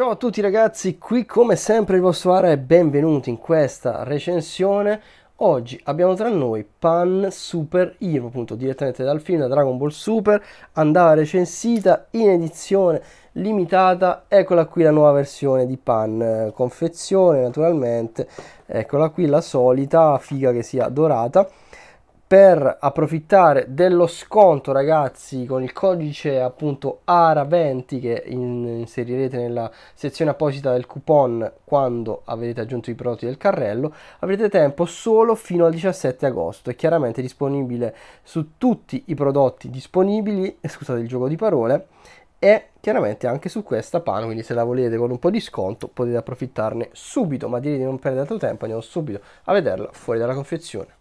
Ciao a tutti ragazzi, qui come sempre il vostro Ara e benvenuti in questa recensione. Oggi abbiamo tra noi Pan Super Hero, appunto direttamente dal film da Dragon Ball Super, andava recensita in edizione limitata, eccola qui la nuova versione di Pan, confezione naturalmente, eccola qui la solita, figa che sia dorata per approfittare dello sconto ragazzi con il codice appunto ARA20 che inserirete nella sezione apposita del coupon quando avrete aggiunto i prodotti del carrello avrete tempo solo fino al 17 agosto è chiaramente disponibile su tutti i prodotti disponibili eh, scusate il gioco di parole e chiaramente anche su questa pana quindi se la volete con un po' di sconto potete approfittarne subito ma direi di non perdere altro tempo andiamo subito a vederla fuori dalla confezione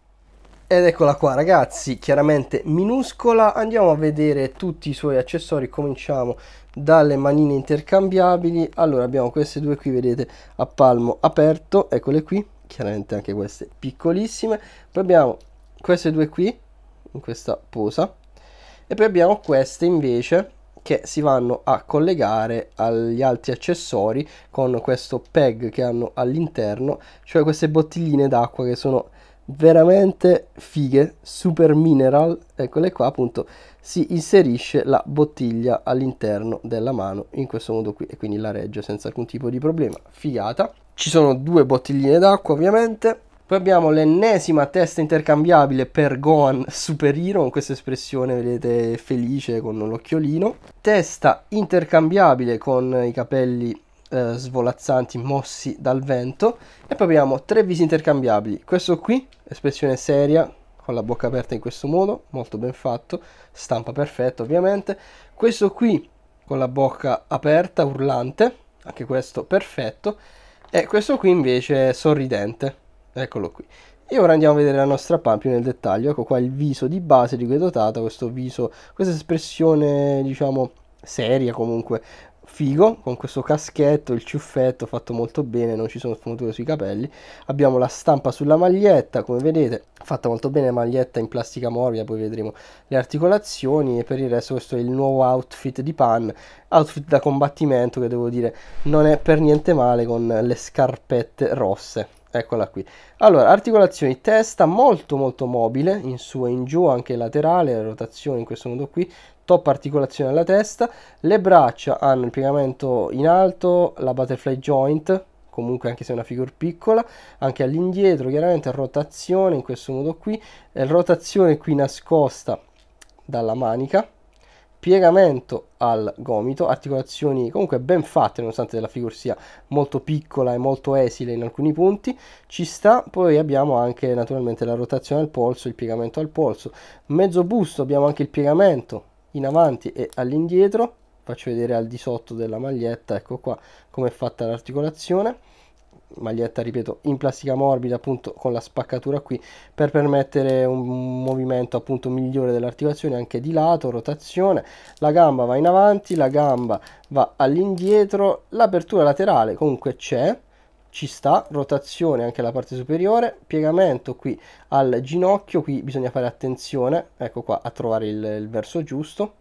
ed eccola qua ragazzi, chiaramente minuscola, andiamo a vedere tutti i suoi accessori, cominciamo dalle manine intercambiabili, allora abbiamo queste due qui, vedete, a palmo aperto, eccole qui, chiaramente anche queste piccolissime, poi abbiamo queste due qui, in questa posa, e poi abbiamo queste invece che si vanno a collegare agli altri accessori con questo peg che hanno all'interno, cioè queste bottigline d'acqua che sono veramente fighe, super mineral, eccole qua appunto, si inserisce la bottiglia all'interno della mano in questo modo qui e quindi la regge senza alcun tipo di problema, figata. Ci sono due bottigline d'acqua ovviamente, poi abbiamo l'ennesima testa intercambiabile per Gohan Super Hero, con questa espressione vedete felice con l'occhiolino. Testa intercambiabile con i capelli eh, svolazzanti mossi dal vento e poi abbiamo tre visi intercambiabili questo qui espressione seria con la bocca aperta in questo modo molto ben fatto stampa perfetta ovviamente questo qui con la bocca aperta urlante anche questo perfetto e questo qui invece sorridente eccolo qui e ora andiamo a vedere la nostra PAM più nel dettaglio ecco qua il viso di base di cui è dotata questo viso questa espressione diciamo seria comunque figo con questo caschetto, il ciuffetto fatto molto bene, non ci sono sfumature sui capelli. Abbiamo la stampa sulla maglietta, come vedete, fatta molto bene maglietta in plastica morbida, poi vedremo le articolazioni e per il resto questo è il nuovo outfit di Pan, outfit da combattimento che devo dire non è per niente male con le scarpette rosse eccola qui allora articolazioni testa molto molto mobile in su e in giù anche laterale rotazione in questo modo qui top articolazione alla testa le braccia hanno il piegamento in alto la butterfly joint comunque anche se è una figura piccola anche all'indietro chiaramente rotazione in questo modo qui rotazione qui nascosta dalla manica piegamento al gomito, articolazioni comunque ben fatte nonostante la figura sia molto piccola e molto esile in alcuni punti, ci sta, poi abbiamo anche naturalmente la rotazione al polso, il piegamento al polso, mezzo busto abbiamo anche il piegamento in avanti e all'indietro, faccio vedere al di sotto della maglietta, ecco qua come è fatta l'articolazione, maglietta ripeto in plastica morbida appunto con la spaccatura qui per permettere un movimento appunto migliore dell'articolazione anche di lato rotazione la gamba va in avanti la gamba va all'indietro l'apertura laterale comunque c'è ci sta rotazione anche la parte superiore piegamento qui al ginocchio qui bisogna fare attenzione ecco qua a trovare il, il verso giusto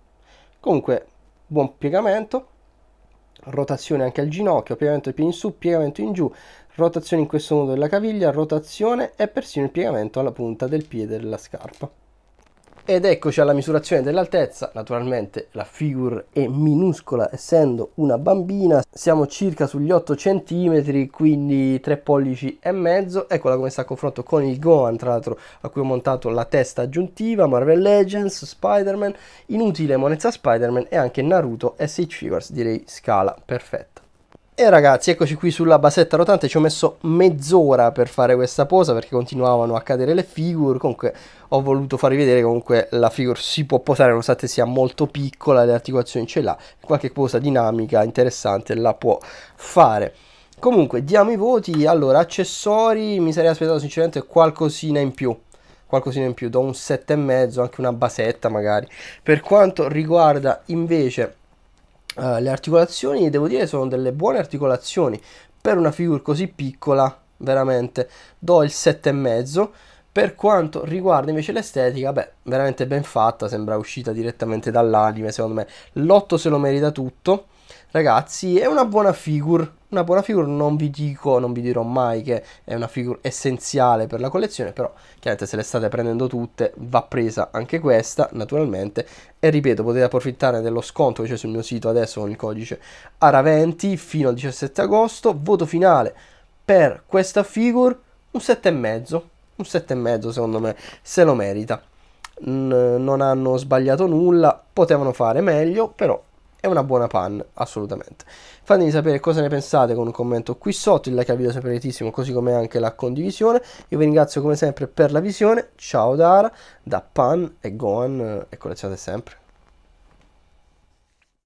comunque buon piegamento rotazione anche al ginocchio, piegamento del piede in su, piegamento in giù, rotazione in questo modo della caviglia, rotazione e persino il piegamento alla punta del piede della scarpa. Ed eccoci alla misurazione dell'altezza, naturalmente la figure è minuscola essendo una bambina, siamo circa sugli 8 cm, quindi 3 pollici e mezzo, eccola come sta a confronto con il Gohan tra l'altro a cui ho montato la testa aggiuntiva, Marvel Legends, Spider-Man, inutile monezza Spider-Man e anche Naruto SH figures, direi scala perfetta. E ragazzi, eccoci qui sulla basetta rotante, ci ho messo mezz'ora per fare questa posa perché continuavano a cadere le figure, comunque ho voluto farvi vedere comunque la figure si può posare nonostante sia molto piccola, le articolazioni ce l'ha, qualche posa dinamica interessante la può fare. Comunque, diamo i voti, allora accessori, mi sarei aspettato sinceramente qualcosina in più, qualcosina in più, do un 7,5, anche una basetta magari. Per quanto riguarda invece eh, le articolazioni, devo dire, sono delle buone articolazioni. Per una figure così piccola, veramente, do il 7,5. Per quanto riguarda invece l'estetica, beh, veramente ben fatta, sembra uscita direttamente dall'anime, secondo me. L'8 se lo merita tutto. Ragazzi, è una buona figure, una buona figura non vi dico, non vi dirò mai che è una figura essenziale per la collezione, però chiaramente se le state prendendo tutte va presa anche questa naturalmente e ripeto potete approfittare dello sconto che c'è sul mio sito adesso con il codice ARA20 fino al 17 agosto, voto finale per questa figure un e mezzo un e mezzo secondo me se lo merita. Non hanno sbagliato nulla, potevano fare meglio, però è una buona pan, assolutamente. Fatemi sapere cosa ne pensate con un commento qui sotto, il like al video è sempre così come anche la condivisione. Io vi ringrazio come sempre per la visione, ciao Dara, da Pan e Gohan eh, e collezionate sempre.